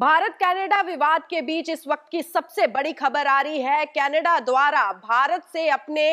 Bharat Canada विवाद के बीच इस वक्त की सबसे बड़ी खबर आ रही है कनाडा द्वारा भारत से अपने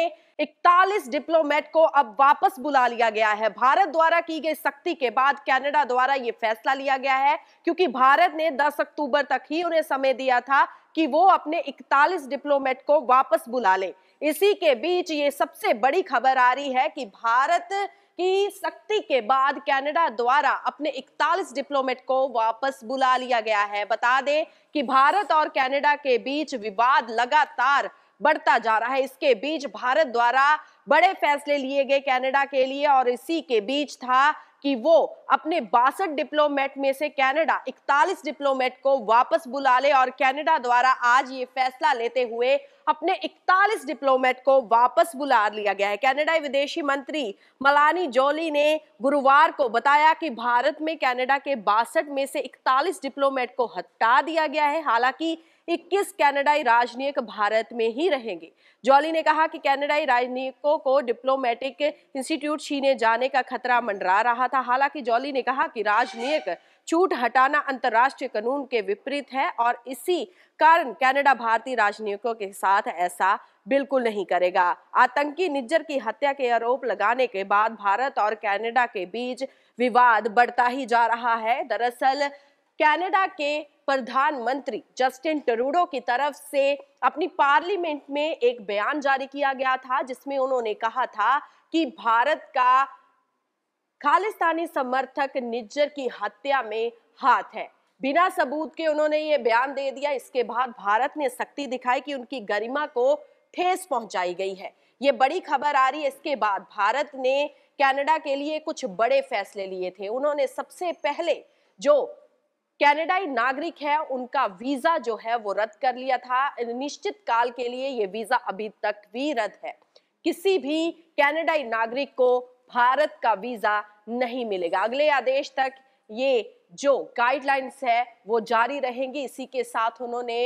41 डिप्लोमेट को अब वापस बुला लिया गया है भारत द्वारा की गई सख्ती के बाद कनाडा द्वारा ये फैसला लिया गया है क्योंकि भारत ने 10 अक्टूबर तक ही उन्हें समय दिया था कि वो अपने 41 डिप्लोमेट को वापस बुला ले इसी के बीच ये सबसे बड़ी खबर आ रही है कि भारत कि सख्ती के बाद कनाडा द्वारा अपने 41 डिप्लोमेट को वापस बुला लिया गया है बता दें कि भारत और कनाडा के बीच विवाद लगातार बढ़ता जा रहा है इसके बीच भारत द्वारा बड़े फैसले लिए गए कनाडा के लिए और इसी के बीच था कि वो अपने बासठ डिप्लोमेट में से कनाडा 41 डिप्लोमेट को वापस बुला ले और कनाडा द्वारा आज ये फैसला लेते हुए अपने 41 डिप्लोमेट को वापस बुला लिया गया है कैनेडा विदेशी मंत्री मलानी जोली ने गुरुवार को बताया कि भारत में कनाडा के बासठ में से 41 डिप्लोमेट को हटा दिया गया है हालांकि 21 कैनेडाई राजनयिक भारत में ही रहेंगे जॉली ने कहा कि कैनेडाई राजनयिकों को डिप्लोमेटिक इंस्टीट्यूट छीने जाने का खतरा मंडरा रहा था हालांकि जॉली ने कहा कि राजनयिक छूट हटाना अंतर्राष्ट्रीय कानून के विपरीत है और इसी कारण कनाडा भारतीय राजनयिकों के साथ ऐसा बिल्कुल नहीं करेगा आतंकी निज्जर की हत्या के आरोप लगाने के बाद भारत और कनाडा के बीच विवाद बढ़ता ही जा रहा है दरअसल कनाडा के प्रधानमंत्री जस्टिन टरूडो की तरफ से अपनी पार्लियामेंट में एक बयान जारी किया गया था जिसमें उन्होंने कहा था कि भारत का खालिस्तानी समर्थक निज्जर की हत्या में हाथ है बिना सबूत के उन्होंने ये बयान दे दिया इसके बाद भारत ने सख्ती दिखाई कि उनकी गरिमा को ठेस पहुंचाई गई है ये बड़ी खबर आ रही है इसके बाद भारत ने कनाडा के लिए कुछ बड़े फैसले लिए थे उन्होंने सबसे पहले जो कैनेडाई नागरिक है उनका वीजा जो है वो रद्द कर लिया था निश्चित काल के लिए ये वीजा अभी तक भी रद्द है किसी भी कैनेडाई नागरिक को भारत का वीजा नहीं मिलेगा अगले आदेश तक ये जो गाइडलाइंस है वो जारी रहेंगी इसी के साथ उन्होंने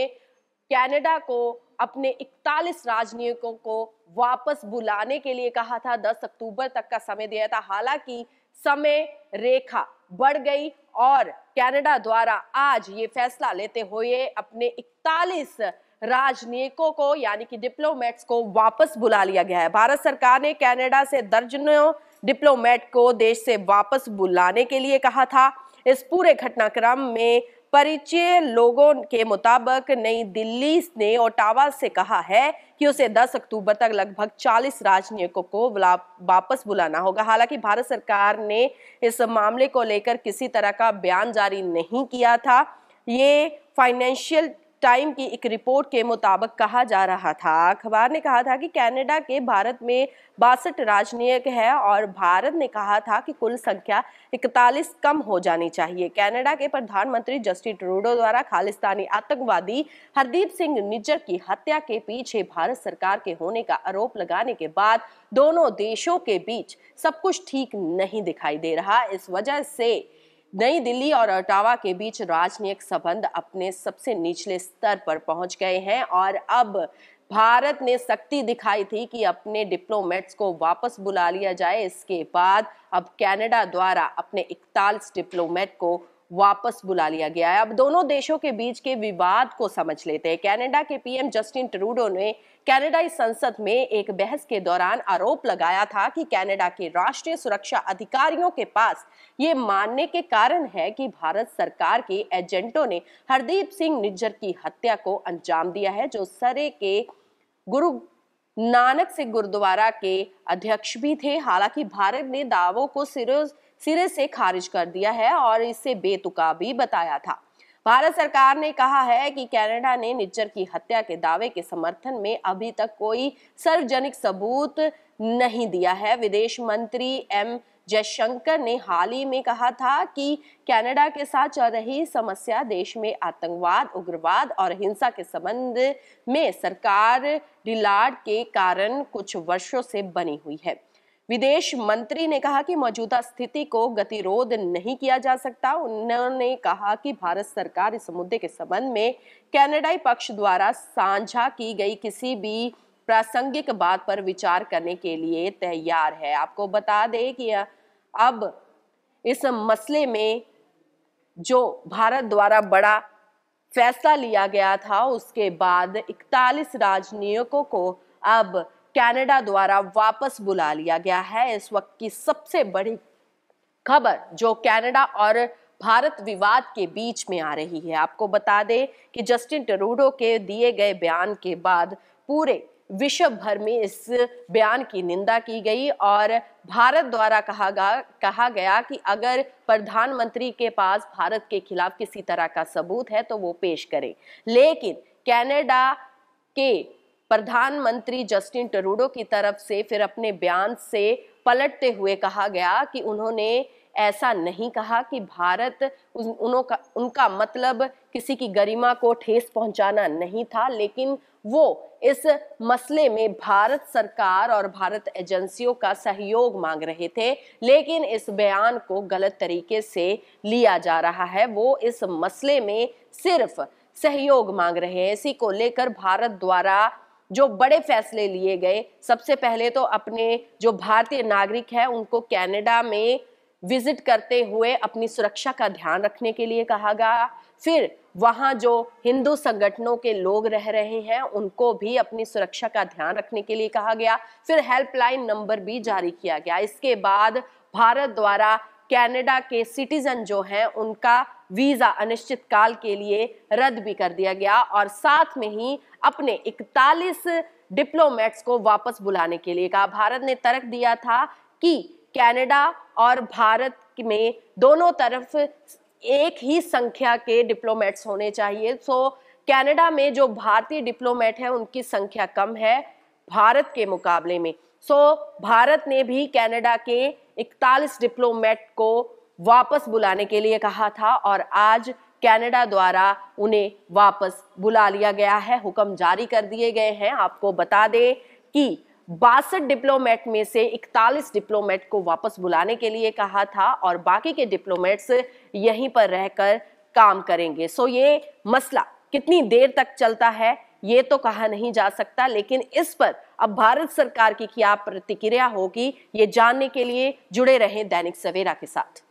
कनाडा को अपने 41 राजनयिकों को वापस बुलाने के लिए कहा था 10 अक्टूबर तक का समय दिया था हालांकि समय रेखा बढ़ गई और कनाडा द्वारा आज ये फैसला लेते हुए अपने 41 राजनयिकों को यानी कि डिप्लोमेट्स को वापस बुला लिया गया है भारत सरकार ने कनाडा से दर्जनों डिप्लोमेट को देश से वापस बुलाने के लिए कहा था इस पूरे घटनाक्रम में परिचय लोगों के मुताबिक नई दिल्ली ने ओटावा से कहा है कि उसे 10 अक्टूबर तक लगभग 40 राजनयिकों को वापस बुलाना होगा हालांकि भारत सरकार ने इस मामले को लेकर किसी तरह का बयान जारी नहीं किया था ये फाइनेंशियल टाइम की एक रिपोर्ट के मुताबिक कहा जा रहा था अखबार ने कहा था कि कनाडा के भारत में बासठ राजनयिक है और भारत ने कहा था कि कुल संख्या 41 कम हो जानी चाहिए कनाडा के प्रधानमंत्री जस्टिन ट्रूडो द्वारा खालिस्तानी आतंकवादी हरदीप सिंह निज्जर की हत्या के पीछे भारत सरकार के होने का आरोप लगाने के बाद दोनों देशों के बीच सब कुछ ठीक नहीं दिखाई दे रहा इस वजह से नई दिल्ली और अटावा के बीच राजनयिक संबंध अपने सबसे निचले स्तर पर पहुंच गए हैं और अब भारत ने सख्ती दिखाई थी कि अपने डिप्लोमेट्स को वापस बुला लिया जाए इसके बाद अब कनाडा द्वारा अपने इकतालीस डिप्लोमेट को वापस बुला लिया गया है अब दोनों देशों के बीच के विवाद को समझ लेते हैं कनाडा के पीएम जस्टिन ट्रूडो ने कैनेडाई संसद में एक बहस के दौरान आरोप लगाया था कि कनाडा के राष्ट्रीय सुरक्षा अधिकारियों के पास ये मानने के कारण है कि भारत सरकार के एजेंटों ने हरदीप सिंह निज्जर की हत्या को अंजाम दिया है जो सरे के गुरु नानक से गुरुद्वारा के अध्यक्ष भी थे हालांकि भारत ने दावों को सिरोज सिरे से खारिज कर दिया है और इसे बेतुका भी बताया था भारत सरकार ने कहा है कि कनाडा ने निज्जर की हत्या के दावे के समर्थन में अभी तक कोई सार्वजनिक सबूत नहीं दिया है विदेश मंत्री एम जयशंकर ने हाल ही में कहा था कि कनाडा के साथ चल रही समस्या देश में आतंकवाद उग्रवाद और हिंसा के संबंध में सरकार डिलाड के कारण कुछ वर्षों से बनी हुई है विदेश मंत्री ने कहा कि मौजूदा स्थिति को गतिरोध नहीं किया जा सकता उन्होंने कहा कि भारत सरकार इस मुद्दे के संबंध में कैनेडाई पक्ष द्वारा साझा की गई किसी भी प्रासंगिक बात पर विचार करने के लिए तैयार है आपको बता दें कि अब इस मसले में जो भारत द्वारा बड़ा फैसला लिया गया था उसके बाद 41 राजनयिकों को अब कनाडा द्वारा वापस बुला लिया गया है इस वक्त की सबसे बड़ी खबर जो कनाडा और भारत विवाद के बीच में आ रही है आपको बता दें कि जस्टिन टरूडो के दिए गए बयान के बाद पूरे विश्व भर में इस बयान की निंदा की गई और भारत द्वारा कहा गया कहा गया कि अगर प्रधानमंत्री के पास भारत के खिलाफ किसी तरह का सबूत है तो वो पेश करें लेकिन कनाडा के प्रधानमंत्री जस्टिन टरूडो की तरफ से फिर अपने बयान से पलटते हुए कहा गया कि उन्होंने ऐसा नहीं कहा कि भारत उनों का उनका मतलब किसी की गरिमा को ठेस पहुंचाना नहीं था लेकिन वो इस मसले में भारत सरकार और भारत एजेंसियों का सहयोग मांग रहे थे लेकिन इस बयान को गलत तरीके से लिया जा रहा है वो इस मसले में सिर्फ सहयोग मांग रहे हैं इसी को लेकर भारत द्वारा जो बड़े फैसले लिए गए सबसे पहले तो अपने जो भारतीय नागरिक है उनको कनाडा में विजिट करते हुए अपनी सुरक्षा का ध्यान रखने के लिए कहा गया फिर वहाँ जो हिंदू संगठनों के लोग रह रहे हैं उनको भी अपनी सुरक्षा का ध्यान रखने के लिए कहा गया फिर हेल्पलाइन नंबर भी जारी किया गया इसके बाद भारत द्वारा कनाडा के सिटीजन जो हैं उनका वीजा अनिश्चित काल के लिए रद्द भी कर दिया गया और साथ में ही अपने 41 डिप्लोमेट्स को वापस बुलाने के लिए कहा भारत ने तर्क दिया था कि कनाडा और भारत में दोनों तरफ एक ही संख्या के डिप्लोमेट्स होने चाहिए सो कनाडा में जो भारतीय डिप्लोमेट है उनकी संख्या कम है भारत के मुकाबले में सो भारत ने भी कनाडा के इकतालीस डिप्लोमेट को वापस बुलाने के लिए कहा था और आज कनाडा द्वारा उन्हें वापस बुला लिया गया है हुक्म जारी कर दिए गए हैं आपको बता दें कि बासठ डिप्लोमेट में से 41 डिप्लोमेट को वापस बुलाने के लिए कहा था और बाकी के डिप्लोमेट्स यहीं पर रहकर काम करेंगे सो ये मसला कितनी देर तक चलता है ये तो कहा नहीं जा सकता लेकिन इस पर अब भारत सरकार की क्या प्रतिक्रिया होगी ये जानने के लिए जुड़े रहें दैनिक सवेरा के साथ